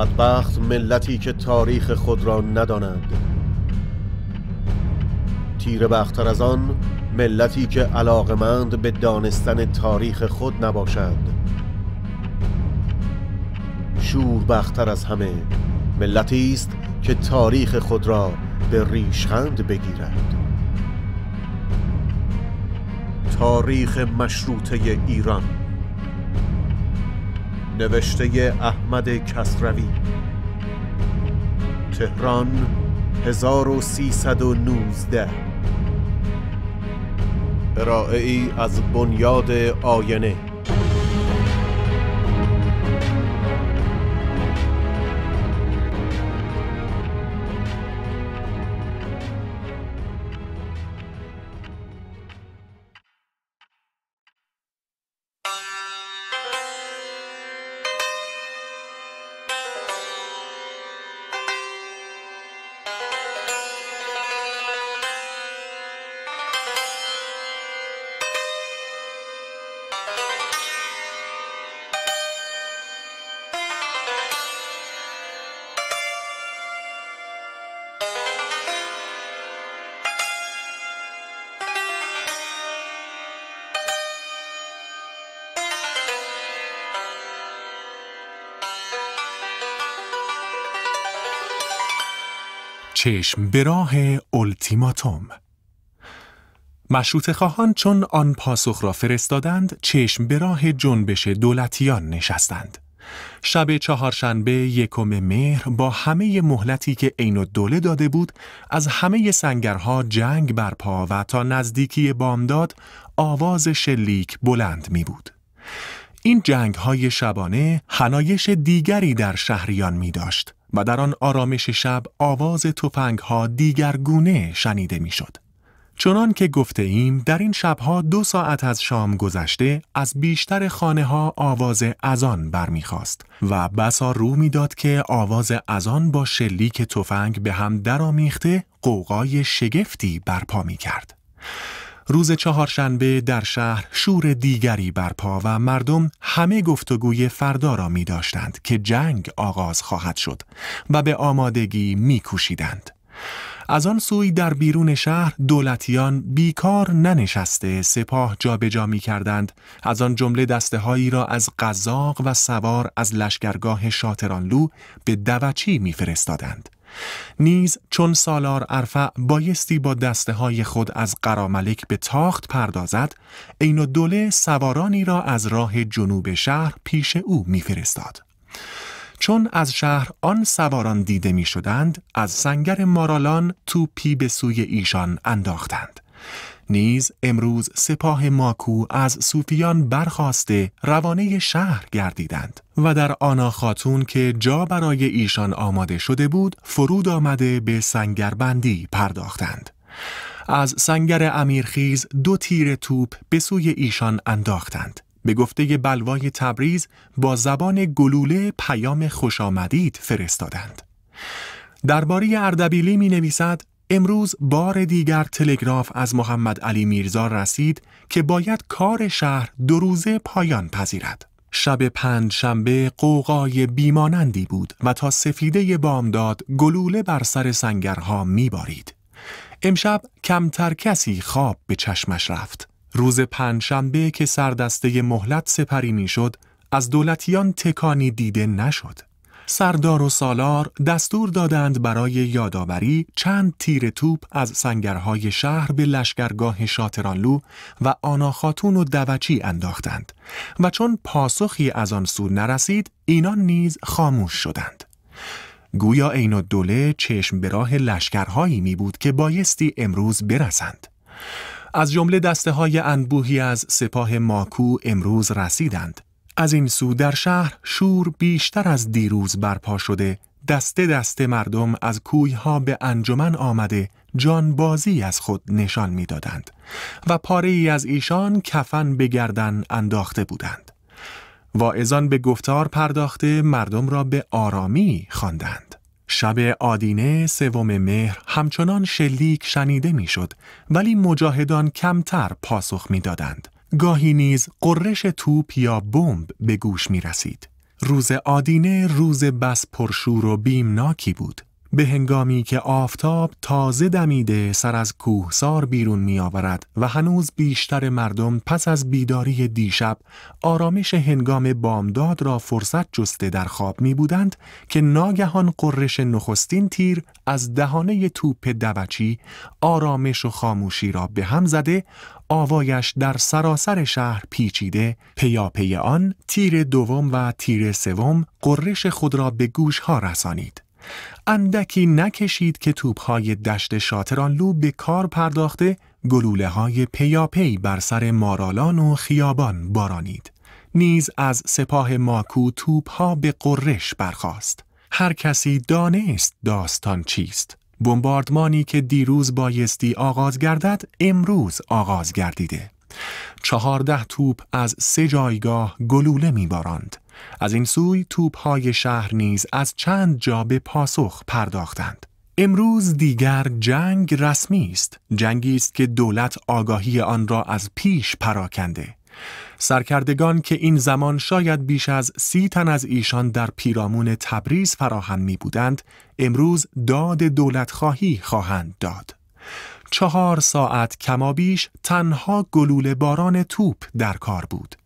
بدبخت ملتی که تاریخ خود را ندانند تیره بختر از آن ملتی که علاقمند به دانستن تاریخ خود نباشند شور بختر از همه ملتی است که تاریخ خود را به ریشخند بگیرد تاریخ مشروطه ایران نوشته احمد کسروی تهران 1319 ارائه ای از بنیاد آینه چشم به راه التیماتوم مشروط خواهان چون آن پاسخ را فرستادند چشم به راه جنبش دولتیان نشستند شب چهارشنبه یکم مهر با همه مهلتی که عین دوله داده بود از همه سنگرها جنگ برپا و تا نزدیکی بامداد آواز شلیک بلند می بود این جنگ های شبانه هنایش دیگری در شهریان می داشت و در آن آرامش شب آواز توفنگ ها گونه شنیده میشد. چنان که گفته ایم در این شبها دو ساعت از شام گذشته از بیشتر خانه ها آواز اذان برمیخواست و بسا رو میداد که آواز اذان با شلیک تفنگ به هم درآمیخته قوقای شگفتی برپا می کرد. روز چهارشنبه در شهر شور دیگری برپا و مردم همه گفتگوی فردا را می داشتند که جنگ آغاز خواهد شد و به آمادگی می از آن سوی در بیرون شهر دولتیان بیکار ننشسته سپاه جابجا می کردند از آن جمله دسته هایی را از قزاق و سوار از لشکرگاه شاترانلو به دوچی می فرستادند. نیز چون سالار ارفع بایستی با دسته های خود از قراملک به تاخت پردازد و دوله سوارانی را از راه جنوب شهر پیش او میفرستاد چون از شهر آن سواران دیده می از سنگر مارالان توپی به سوی ایشان انداختند. نیز امروز سپاه ماکو از صوفیان برخواسته روانه شهر گردیدند و در آنا خاتون که جا برای ایشان آماده شده بود فرود آمده به سنگربندی پرداختند. از سنگر امیرخیز دو تیر توپ به سوی ایشان انداختند. به گفته بلوای تبریز با زبان گلوله پیام خوش آمدید فرستادند. درباره اردبیلی می نویسد امروز بار دیگر تلگراف از محمد علی میرزا رسید که باید کار شهر دو روزه پایان پذیرد. شب پنج شنبه قوقای بیمانندی بود و تا سفیده بامداد گلوله بر سر سنگرها میبارید. امشب کمتر کسی خواب به چشمش رفت. روز پنجشنبه که سردسته مهلت سپری میشد از دولتیان تکانی دیده نشد. سردار و سالار دستور دادند برای یادآوری چند تیر توپ از سنگرهای شهر به لشکرگاه شاترانلو و آنا خاتون و دوچی انداختند و چون پاسخی از آن سو نرسید اینان نیز خاموش شدند گویا عین دوله چشم به راه لشکرهایی می بود که بایستی امروز برسند از جمله دسته های انبوهی از سپاه ماکو امروز رسیدند از این سو در شهر شور بیشتر از دیروز برپا شده دسته دسته مردم از کوی ها به انجمن آمده جان بازی از خود نشان میدادند و پاره ای از ایشان کفن به گردن انداخته بودند. واعظان به گفتار پرداخته مردم را به آرامی خواندند. شب آدینه سوم مهر همچنان شلیک شنیده میشد ولی مجاهدان کمتر پاسخ میدادند. گاهی نیز قررش توپ یا بمب به گوش می رسید. روز آدینه روز بس پرشور و بیمناکی بود. به هنگامی که آفتاب تازه دمیده سر از کوهسار بیرون می آورد و هنوز بیشتر مردم پس از بیداری دیشب آرامش هنگام بامداد را فرصت جسته در خواب می بودند که ناگهان قررش نخستین تیر از دهانه توپ دوچی آرامش و خاموشی را به هم زده آوایش در سراسر شهر پیچیده پیاپی آن تیر دوم و تیر سوم قررش خود را به گوش ها رسانید اندکی نکشید که توپهای دشت شاترانلو به کار پرداخته گلوله های پیاپی بر سر مارالان و خیابان بارانید نیز از سپاه ماکو توپها به قررش برخاست هر کسی دانست داستان چیست بمباردمانی که دیروز بایستی آغاز گردد امروز آغاز گردیده چهارده توپ از سه جایگاه گلوله بارند. از این سوی توپ های شهر نیز از چند جا به پاسخ پرداختند امروز دیگر جنگ رسمی است جنگی است که دولت آگاهی آن را از پیش پراکنده سرکردگان که این زمان شاید بیش از سی تن از ایشان در پیرامون تبریز فراهم می بودند، امروز داد دولتخواهی خواهند داد. چهار ساعت کمابیش تنها گلوله باران توپ در کار بود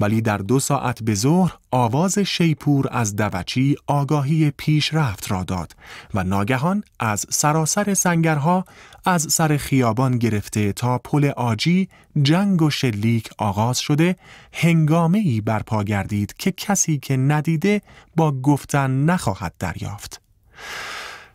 ولی در دو ساعت به ظهر آواز شیپور از دوچی آگاهی پیشرفت را داد و ناگهان از سراسر سنگرها از سر خیابان گرفته تا پل آجی جنگ و شلیک آغاز شده هنگامه ای برپا گردید که کسی که ندیده با گفتن نخواهد دریافت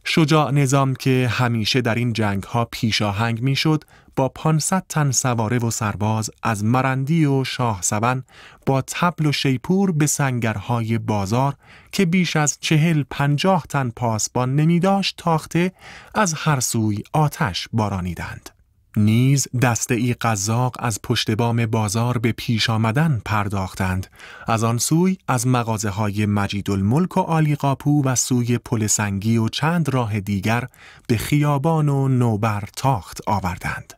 شجاع نظام که همیشه در این جنگ ها پیش می میشد با 500 تن سواره و سرباز از مرندی و شاه سبن با تبل و شیپور به سنگرهای بازار که بیش از چهل پنجاه تن پاسبان نمی داشت تاخته از هر سوی آتش بارانیدند. نیز دسته ای قزاق از پشت بام بازار به پیش آمدن پرداختند. از آن سوی از مغازه های مجید الملک و آلی قاپو و سوی پل سنگی و چند راه دیگر به خیابان و نوبر تاخت آوردند.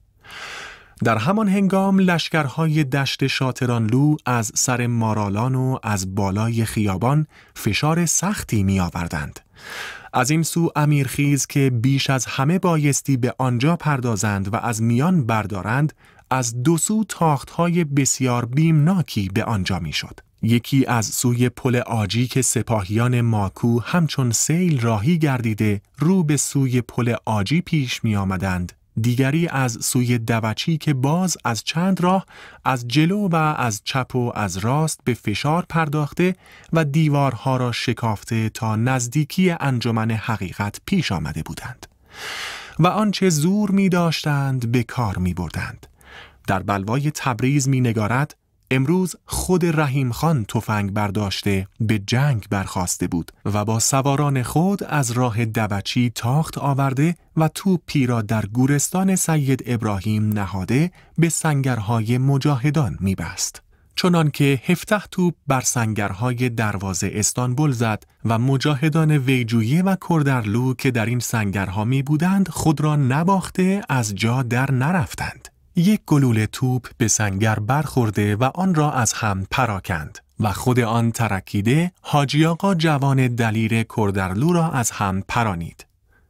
در همان هنگام لشکرهای دشت شاترانلو از سر مارالان و از بالای خیابان فشار سختی می آوردند. از این سو امیرخیز که بیش از همه بایستی به آنجا پردازند و از میان بردارند از دو سو تاختهای بسیار بیمناکی به آنجا میشد. یکی از سوی پل آجی که سپاهیان ماکو همچون سیل راهی گردیده رو به سوی پل آجی پیش می آمدند دیگری از سوی دوچی که باز از چند راه از جلو و از چپ و از راست به فشار پرداخته و دیوارها را شکافته تا نزدیکی انجمن حقیقت پیش آمده بودند و آنچه زور می داشتند به کار می بردند. در بلوای تبریز می نگارد امروز خود رحیم خان تفنگ برداشته به جنگ برخواسته بود و با سواران خود از راه دبچی تاخت آورده و توپی را در گورستان سید ابراهیم نهاده به سنگرهای مجاهدان میبست. چنان که هفته توپ بر سنگرهای دروازه استانبول زد و مجاهدان ویجویه و کردرلو که در این سنگرها می بودند خود را نباخته از جا در نرفتند. یک گلوله توپ به سنگر برخورده و آن را از هم پراکند و خود آن ترکیده حاجی آقا جوان دلیر کردرلو را از هم پرانید.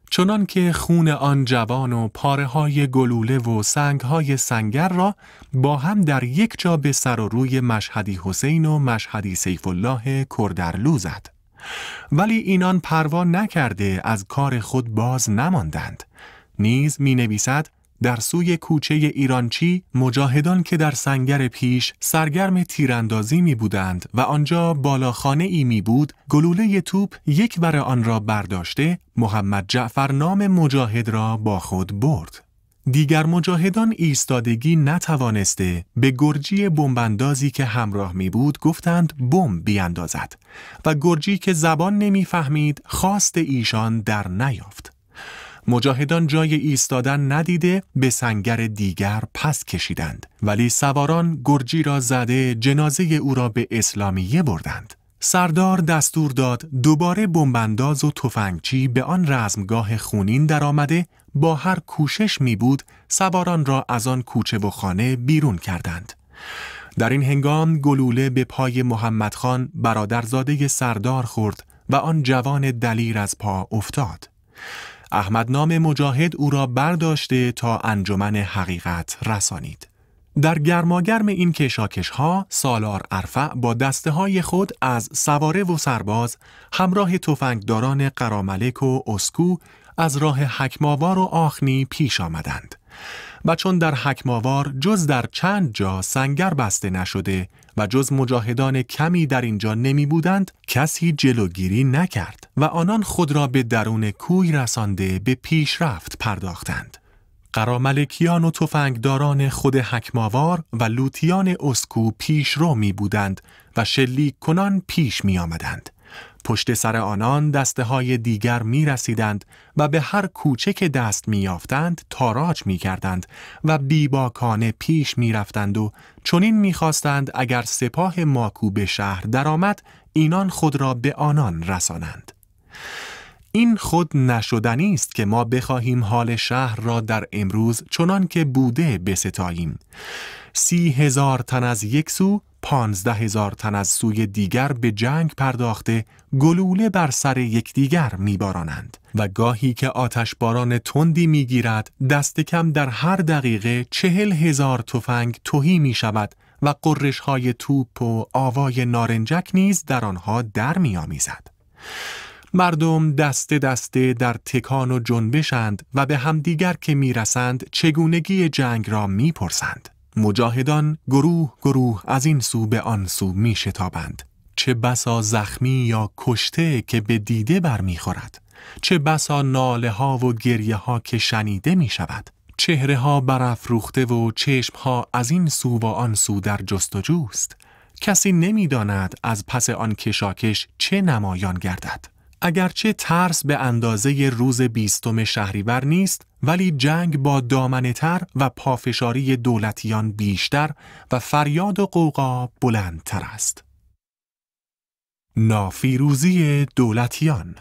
چنان که خون آن جوان و پاره های گلوله و سنگ های سنگر را با هم در یک جا به سر و روی مشهدی حسین و مشهدی سیف الله کردرلو زد. ولی اینان پروا نکرده از کار خود باز نماندند. نیز می نویسد در سوی کوچه ایرانچی مجاهدان که در سنگر پیش سرگرم تیراندازی می بودند و آنجا بالاخانه ای می بود گلوله توپ یک بر آن را برداشته محمد جعفر نام مجاهد را با خود برد. دیگر مجاهدان ایستادگی نتوانسته به گرجی بمبندازی که همراه می بود گفتند بم بیاندازد و گرجی که زبان نمیفهمید خواست ایشان در نیافت. مجاهدان جای ایستادن ندیده به سنگر دیگر پس کشیدند ولی سواران گرجی را زده جنازه او را به اسلامیه بردند سردار دستور داد دوباره بمبنداز و تفنگچی به آن رزمگاه خونین درآمده با هر کوشش می بود سواران را از آن کوچه و خانه بیرون کردند در این هنگام گلوله به پای محمد خان برادرزاده سردار خورد و آن جوان دلیر از پا افتاد احمد نام مجاهد او را برداشته تا انجمن حقیقت رسانید. در گرماگرم این کشاکش ها سالار ارفع با دسته های خود از سواره و سرباز همراه تفنگداران قراملک و اسکو از راه حکماوار و آخنی پیش آمدند و چون در حکماوار جز در چند جا سنگر بسته نشده و جز مجاهدان کمی در اینجا نمی بودند کسی جلوگیری نکرد و آنان خود را به درون کوی رسانده به پیشرفت پرداختند. قراملکیان و تفنگداران خود حکماوار و لوتیان اسکو پیش رو می بودند و شلیک کنان پیش می آمدند. پشت سر آنان دسته های دیگر می رسیدند و به هر کوچه که دست می یافتند تاراج می کردند و بیباکانه پیش می رفتند و چنین می خواستند اگر سپاه ماکو به شهر درآمد اینان خود را به آنان رسانند. این خود نشدنی است که ما بخواهیم حال شهر را در امروز چنان که بوده بستاییم. سی هزار تن از یک سو پانزده هزار تن از سوی دیگر به جنگ پرداخته گلوله بر سر یکدیگر میبارانند و گاهی که آتشباران تندی میگیرد دست کم در هر دقیقه چهل هزار تفنگ توهی می شود و قررش های توپ و آوای نارنجک نیز در آنها در می مردم دست دسته در تکان و جنبشند و به همدیگر که میرسند چگونگی جنگ را میپرسند. مجاهدان گروه گروه از این سو به آن سو می شتابند. چه بسا زخمی یا کشته که به دیده برمیخورد چه بسا ناله ها و گریه ها که شنیده می شود چهره ها برافروخته و چشم ها از این سو و آن سو در جست و جوست کسی نمیداند از پس آن کشاکش چه نمایان گردد اگرچه ترس به اندازه روز بیستم شهریور نیست ولی جنگ با دامنتر و پافشاری دولتیان بیشتر و فریاد و قوقا بلندتر است. نافیروزی دولتیان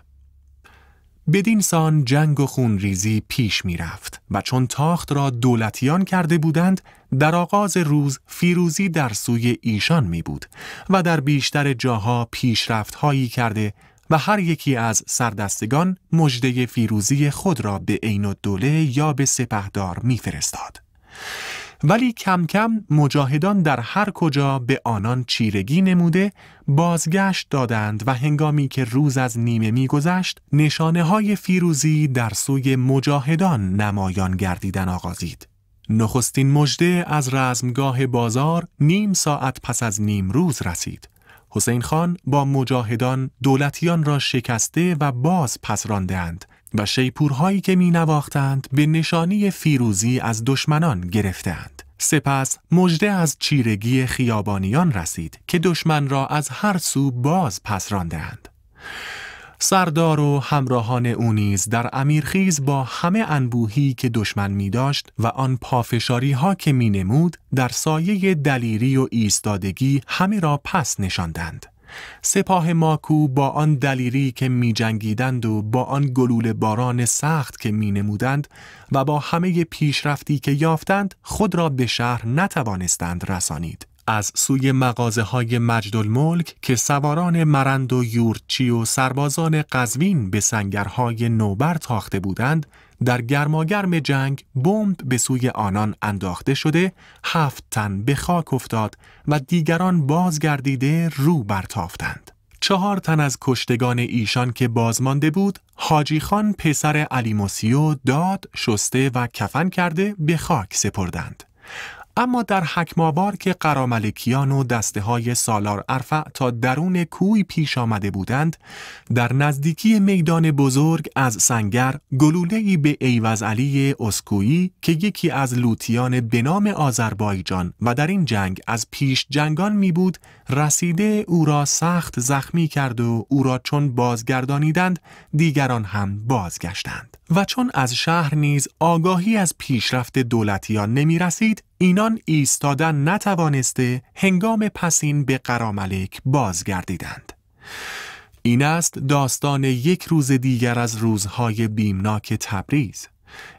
بدین سان جنگ و خونریزی پیش می رفت و چون تاخت را دولتیان کرده بودند در آغاز روز فیروزی در سوی ایشان می بود و در بیشتر جاها پیشرفت هایی کرده و هر یکی از سردستگان مجده فیروزی خود را به عین دوله یا به سپهدار میفرستاد. ولی کم کم مجاهدان در هر کجا به آنان چیرگی نموده بازگشت دادند و هنگامی که روز از نیمه میگذشت نشانه های فیروزی در سوی مجاهدان نمایان گردیدن آغازید. نخستین مجده از رزمگاه بازار نیم ساعت پس از نیم روز رسید. حسین خان با مجاهدان دولتیان را شکسته و باز پس راندند و شیپورهایی که می نواختند به نشانی فیروزی از دشمنان گرفتند. سپس مجده از چیرگی خیابانیان رسید که دشمن را از هر سو باز پس راندند. سردار و همراهان او نیز در امیرخیز با همه انبوهی که دشمن می داشت و آن پافشاری ها که می نمود در سایه دلیری و ایستادگی همه را پس نشاندند. سپاه ماکو با آن دلیری که می جنگیدند و با آن گلول باران سخت که می نمودند و با همه پیشرفتی که یافتند خود را به شهر نتوانستند رسانید. از سوی مغازه های ملک که سواران مرند و یورچی و سربازان قزوین به سنگرهای نوبر تاخته بودند در گرماگرم جنگ بمب به سوی آنان انداخته شده هفت تن به خاک افتاد و دیگران بازگردیده رو برتافتند چهار تن از کشتگان ایشان که بازمانده بود حاجی خان پسر علی موسیو داد شسته و کفن کرده به خاک سپردند اما در حکمابار که قراملکیان و دسته های سالار ارفع تا درون کوی پیش آمده بودند، در نزدیکی میدان بزرگ از سنگر ای به ایوز علی اسکویی که یکی از لوتیان به نام آذربایجان و در این جنگ از پیش جنگان می بود، رسیده او را سخت زخمی کرد و او را چون بازگردانیدند، دیگران هم بازگشتند. و چون از شهر نیز آگاهی از پیشرفت دولتیان نمی رسید، اینان ایستادن نتوانسته هنگام پسین به قراملک بازگردیدند این است داستان یک روز دیگر از روزهای بیمناک تبریز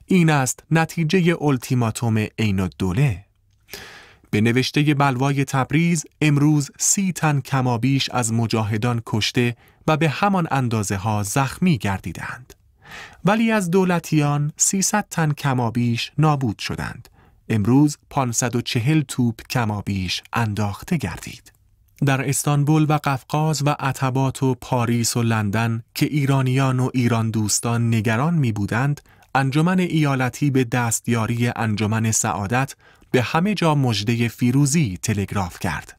این است نتیجه التیماتوم عین دوله به نوشته بلوای تبریز امروز سی تن کمابیش از مجاهدان کشته و به همان اندازه ها زخمی گردیدند ولی از دولتیان 300 تن کمابیش نابود شدند امروز 540 توپ کمابیش انداخته گردید. در استانبول و قفقاز و عتبات و پاریس و لندن که ایرانیان و ایران دوستان نگران می بودند، انجمن ایالتی به دستیاری انجمن سعادت به همه جا مژده فیروزی تلگراف کرد.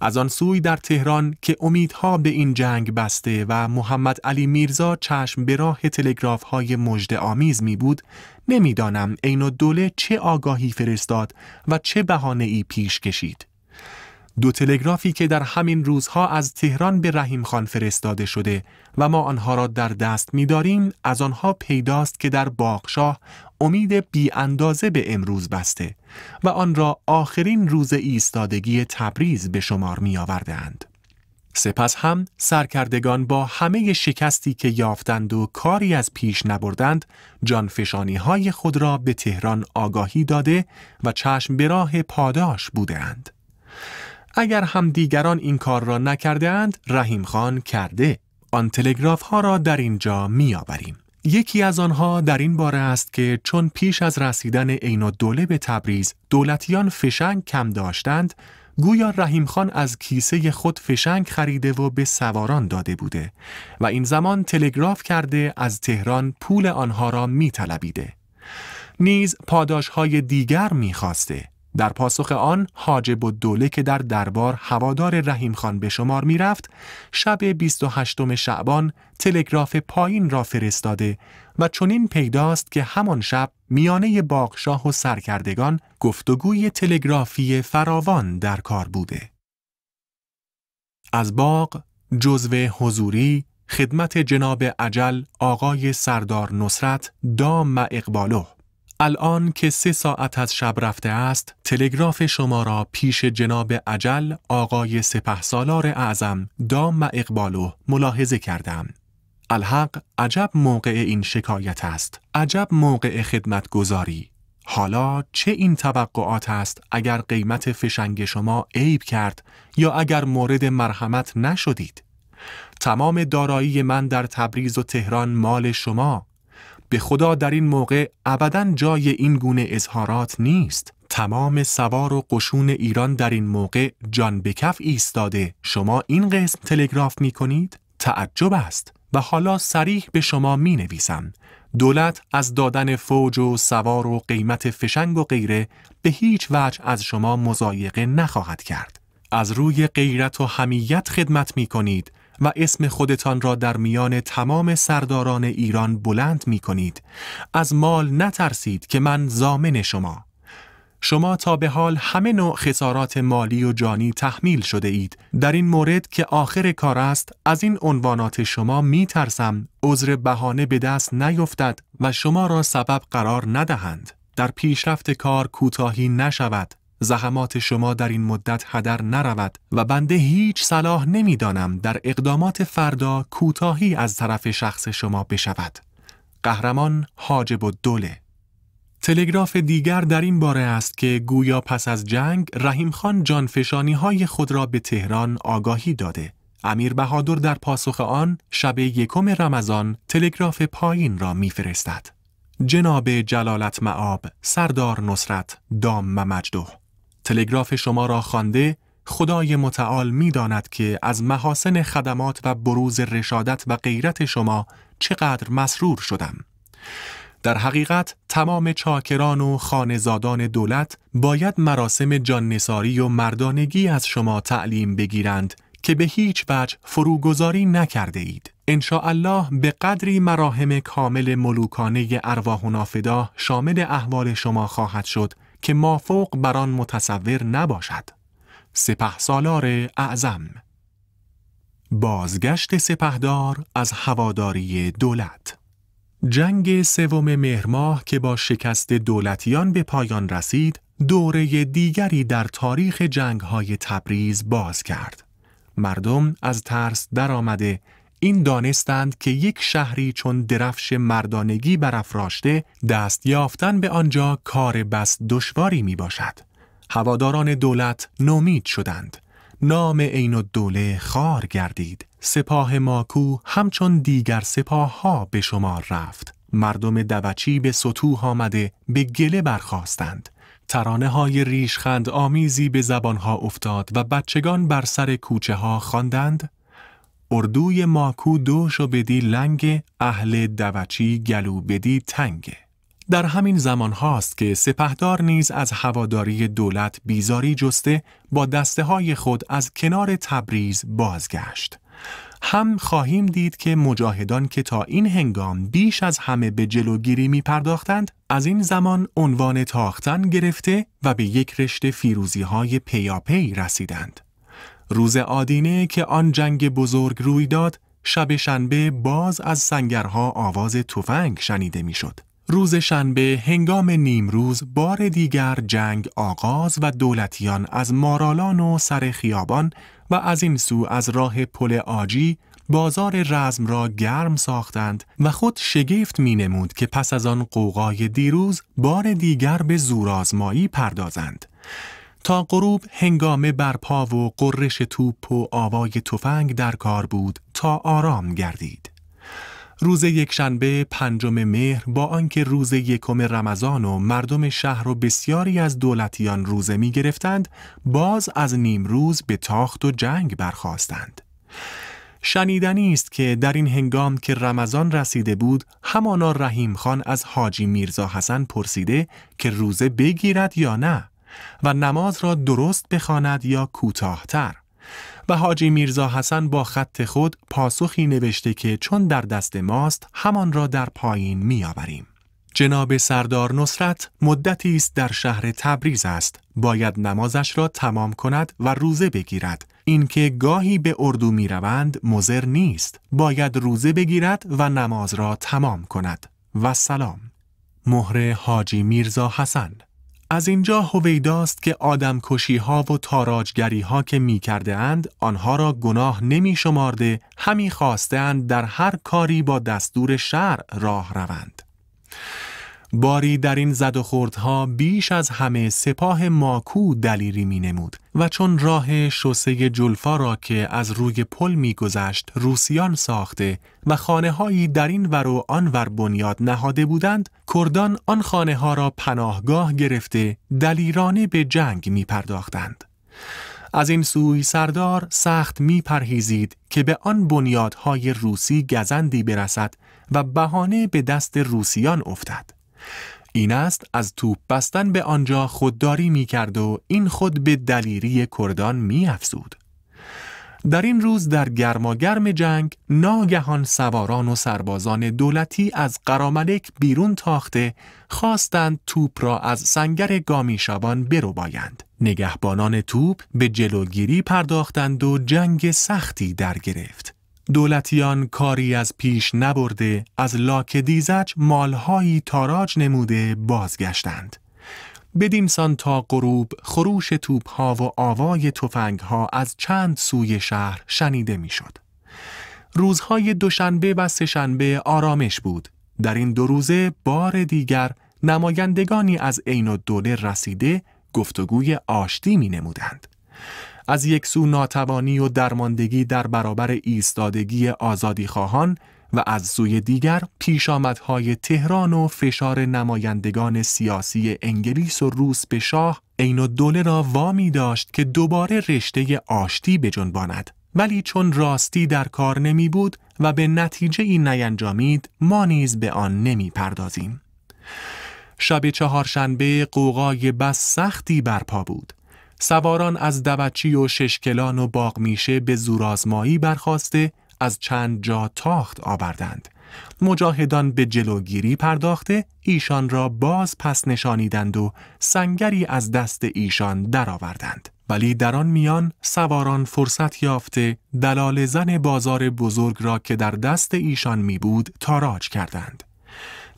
از آن سوی در تهران که امیدها به این جنگ بسته و محمد علی میرزا چشم به راه تلگراف های مجد آمیز می بود نمیدانم عین و دوله چه آگاهی فرستاد و چه بهانه ای پیش کشید. دو تلگرافی که در همین روزها از تهران به رحیم خان فرستاده شده و ما آنها را در دست می‌داریم از آنها پیداست که در باغشاه امید بی اندازه به امروز بسته و آن را آخرین روز ایستادگی تبریز به شمار می سپس هم سرکردگان با همه شکستی که یافتند و کاری از پیش نبردند جانفشانی های خود را به تهران آگاهی داده و چشم به راه پاداش بودند. اگر هم دیگران این کار را نکرده اند رحیم خان کرده آن تلگراف ها را در اینجا می یکی از آنها در این باره است که چون پیش از رسیدن عین دوله به تبریز دولتیان فشنگ کم داشتند گویا رحیم خان از کیسه خود فشنگ خریده و به سواران داده بوده و این زمان تلگراف کرده از تهران پول آنها را می نیز پاداش های دیگر می خواسته. در پاسخ آن حاجب و دوله که در دربار هوادار رحیم خان به شمار می رفت شب 28 شعبان تلگراف پایین را فرستاده و چنین پیداست که همان شب میانه باغشاه و سرکردگان گفتگوی تلگرافی فراوان در کار بوده. از باغ جزو حضوری خدمت جناب عجل آقای سردار نصرت دام اقبالو الان که سه ساعت از شب رفته است تلگراف شما را پیش جناب عجل آقای سپهسالار اعظم دام اقبالو ملاحظه کردم الحق عجب موقع این شکایت است عجب موقع خدمت گذاری حالا چه این توقعات است اگر قیمت فشنگ شما عیب کرد یا اگر مورد مرحمت نشدید تمام دارایی من در تبریز و تهران مال شما به خدا در این موقع ابدا جای این گونه اظهارات نیست تمام سوار و قشون ایران در این موقع جان به کف ایستاده شما این قسم تلگراف می کنید؟ تعجب است و حالا سریح به شما می نویسم دولت از دادن فوج و سوار و قیمت فشنگ و غیره به هیچ وجه از شما مزایقه نخواهد کرد. از روی غیرت و همیت خدمت می کنید و اسم خودتان را در میان تمام سرداران ایران بلند می کنید. از مال نترسید که من زامن شما شما تا به حال همه نوع خسارات مالی و جانی تحمیل شده اید. در این مورد که آخر کار است از این عنوانات شما می ترسم عذر بهانه به دست نیفتد و شما را سبب قرار ندهند. در پیشرفت کار کوتاهی نشود. زحمات شما در این مدت هدر نرود و بنده هیچ صلاح نمیدانم در اقدامات فردا کوتاهی از طرف شخص شما بشود. قهرمان حاجب و دوله تلگراف دیگر در این باره است که گویا پس از جنگ رحیم خان جانفشانی های خود را به تهران آگاهی داده. امیر بهادر در پاسخ آن شب یکم رمضان تلگراف پایین را میفرستد. جناب جلالت معاب سردار نصرت دام و مجدو، تلگراف شما را خوانده خدای متعال میداند که از محاسن خدمات و بروز رشادت و غیرت شما چقدر مسرور شدم در حقیقت تمام چاکران و خانزادان دولت باید مراسم جاننساری و مردانگی از شما تعلیم بگیرند که به هیچ وجه فروگذاری نکرده اید. الله به قدری مراهم کامل ملوکانه ارواح و نافدا شامل احوال شما خواهد شد که مافوق بر آن متصور نباشد. سپه سالار اعظم بازگشت سپهدار از هواداری دولت جنگ سوم مهرماه که با شکست دولتیان به پایان رسید، دوره دیگری در تاریخ های تبریز باز کرد. مردم از ترس آمده این دانستند که یک شهری چون درفش مردانگی برافراشته دست یافتن به آنجا کار بس دشواری می باشد. هواداران دولت نومید شدند. نام عین الدوله خار گردید سپاه ماکو همچون دیگر سپاه ها به شمار رفت مردم دوچی به سطوح آمده به گله برخواستند ترانه های ریشخند آمیزی به زبانها افتاد و بچگان بر سر کوچه ها خواندند اردوی ماکو دوش و بدی لنگ اهل دوچی گلو بدی تنگه در همین زمان هاست که سپهدار نیز از هواداری دولت بیزاری جسته با دسته های خود از کنار تبریز بازگشت. هم خواهیم دید که مجاهدان که تا این هنگام بیش از همه به جلوگیری می پرداختند از این زمان عنوان تاختن گرفته و به یک رشته فیروزی های پیاپی رسیدند. روز آدینه که آن جنگ بزرگ روی داد شب شنبه باز از سنگرها آواز تفنگ شنیده میشد. روز شنبه هنگام نیمروز بار دیگر جنگ آغاز و دولتیان از مارالان و سر خیابان و از این سو از راه پل آجی بازار رزم را گرم ساختند و خود شگفت می نمود که پس از آن قوقای دیروز بار دیگر به زورآزمایی پردازند. تا غروب هنگام برپا و قررش توپ و آوای تفنگ در کار بود تا آرام گردید. روز یکشنبه پنجم مهر با آنکه روز یکم رمضان و مردم شهر و بسیاری از دولتیان روزه می گرفتند باز از نیم روز به تاخت و جنگ برخواستند شنیدنی است که در این هنگام که رمضان رسیده بود همانا رحیم خان از حاجی میرزا حسن پرسیده که روزه بگیرد یا نه و نماز را درست بخواند یا کوتاهتر و حاجی میرزا حسن با خط خود پاسخی نوشته که چون در دست ماست همان را در پایین میآوریم. جناب سردار نصرت مدتی است در شهر تبریز است باید نمازش را تمام کند و روزه بگیرد اینکه گاهی به اردو می روند مزر نیست باید روزه بگیرد و نماز را تمام کند و سلام مهر حاجی میرزا حسن از اینجا هویداست که آدم کشی ها و تاراجگری ها که می کرده اند آنها را گناه نمی شمارده همی خواسته اند در هر کاری با دستور شرع راه روند. باری در این زد و خوردها بیش از همه سپاه ماکو دلیری می نمود و چون راه شسه جلفا را که از روی پل می گذشت روسیان ساخته و خانه هایی در این ور و آن ور بنیاد نهاده بودند کردان آن خانه ها را پناهگاه گرفته دلیرانه به جنگ می پرداختند. از این سوی سردار سخت می پرهیزید که به آن بنیادهای روسی گزندی برسد و بهانه به دست روسیان افتد. این است از توپ بستن به آنجا خودداری می کرد و این خود به دلیری کردان می افزود. در این روز در گرماگرم جنگ ناگهان سواران و سربازان دولتی از قراملک بیرون تاخته خواستند توپ را از سنگر گامی شبان برو بایند. نگهبانان توپ به جلوگیری پرداختند و جنگ سختی در گرفت. دولتیان کاری از پیش نبرده از لاک دیزج مالهایی تاراج نموده بازگشتند. بدینسان تا غروب خروش توپها و آوای تفنگها از چند سوی شهر شنیده میشد. روزهای دوشنبه و سهشنبه آرامش بود. در این دو روزه بار دیگر نمایندگانی از عین دوله رسیده گفتگوی آشتی می نمودند. از یک سو ناتوانی و درماندگی در برابر ایستادگی خواهان و از سوی دیگر پیشامدهای تهران و فشار نمایندگان سیاسی انگلیس و روس به شاه عین دوله را وامی داشت که دوباره رشته آشتی جنباند. ولی چون راستی در کار نمی بود و به نتیجه این نینجامید ما نیز به آن نمی پردازیم. شب چهارشنبه قوقای بس سختی برپا بود. سواران از دوچی و ششکلان و باغمیشه به زورآزمایی برخواسته از چند جا تاخت آوردند. مجاهدان به جلوگیری پرداخته ایشان را باز پس نشانیدند و سنگری از دست ایشان درآوردند. ولی در آن میان سواران فرصت یافته دلال زن بازار بزرگ را که در دست ایشان می بود تاراج کردند.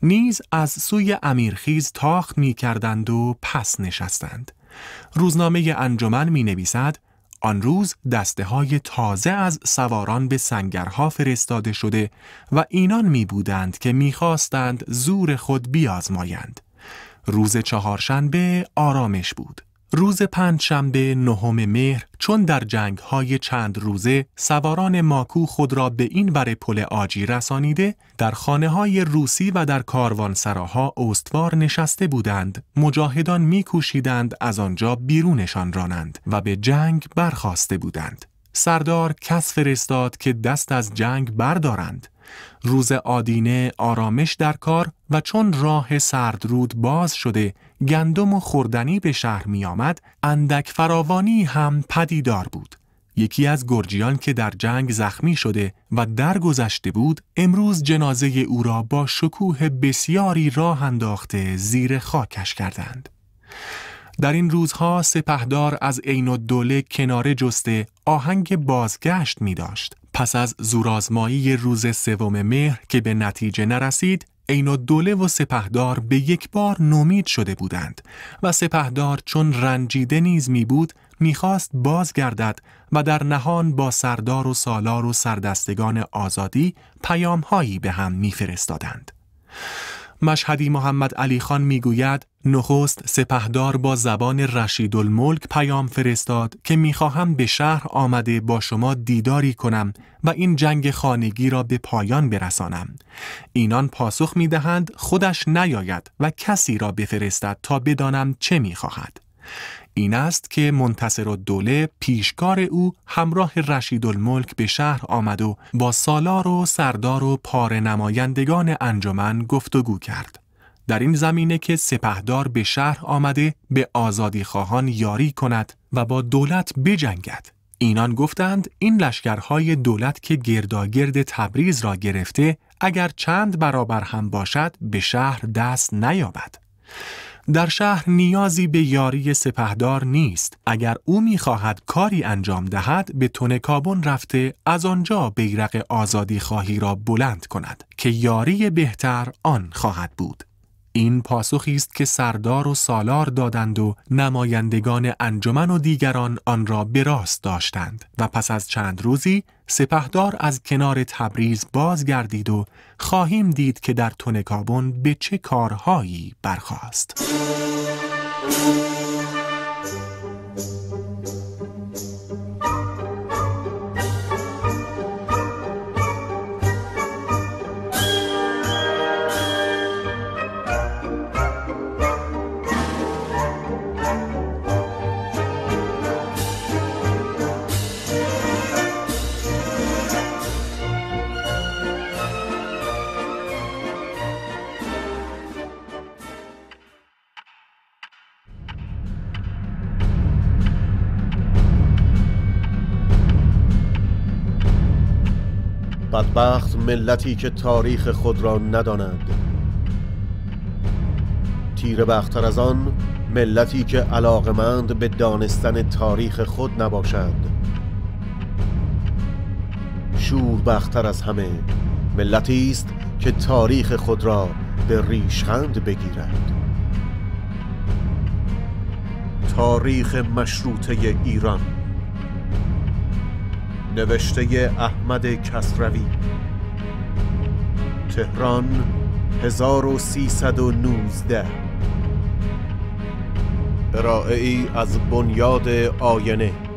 نیز از سوی امیرخیز تاخت می کردند و پس نشستند. روزنامه انجمن می نویسد آن روز دسته های تازه از سواران به سنگرها فرستاده شده و اینان می بودند که می خواستند زور خود بیازمایند. روز چهارشنبه آرامش بود. روز پنجشنبه شنبه نهم مهر چون در جنگ های چند روزه سواران ماکو خود را به این ور پل آجی رسانیده در خانه های روسی و در کاروان کاروانسراها استوار نشسته بودند مجاهدان میکوشیدند از آنجا بیرونشان رانند و به جنگ برخواسته بودند سردار کس فرستاد که دست از جنگ بردارند روز آدینه آرامش در کار و چون راه سردرود باز شده گندم و خوردنی به شهر می آمد اندک فراوانی هم پدیدار بود یکی از گرجیان که در جنگ زخمی شده و درگذشته بود امروز جنازه او را با شکوه بسیاری راه انداخته زیر خاکش کردند در این روزها سپهدار از عین الدوله کناره جسته آهنگ بازگشت می داشت. پس از زورآزمایی روز سوم مهر که به نتیجه نرسید، عین دوله و سپهدار به یک بار نومید شده بودند و سپهدار چون رنجیده نیز می بود خواست بازگردد و در نهان با سردار و سالار و سردستگان آزادی پیامهایی به هم فرستادند. مشهدی محمد علی خان میگوید نخست سپهدار با زبان رشید الملک پیام فرستاد که میخواهم به شهر آمده با شما دیداری کنم و این جنگ خانگی را به پایان برسانم. اینان پاسخ دهند خودش نیاید و کسی را بفرستد تا بدانم چه خواهد. این است که منتصر الدوله پیشکار او همراه رشید الملک به شهر آمد و با سالار و سردار و پاره نمایندگان انجمن گفتگو کرد. در این زمینه که سپهدار به شهر آمده به آزادی خواهان یاری کند و با دولت بجنگد. اینان گفتند این لشکرهای دولت که گرداگرد تبریز را گرفته اگر چند برابر هم باشد به شهر دست نیابد. در شهر نیازی به یاری سپهدار نیست اگر او میخواهد کاری انجام دهد به تون کابون رفته از آنجا بیرق آزادی خواهی را بلند کند که یاری بهتر آن خواهد بود این پاسخی است که سردار و سالار دادند و نمایندگان انجمن و دیگران آن را به راست داشتند و پس از چند روزی سپهدار از کنار تبریز بازگردید و خواهیم دید که در تونکابون به چه کارهایی برخاست. ملتی که تاریخ خود را ندانند تیر بختر از آن ملتی که علاقمند به دانستن تاریخ خود نباشند شور بختر از همه ملتی است که تاریخ خود را به ریشخند بگیرد تاریخ مشروطه ایران نوشته احمد کسروی تهران 1319 ارائه ای از بنیاد آینه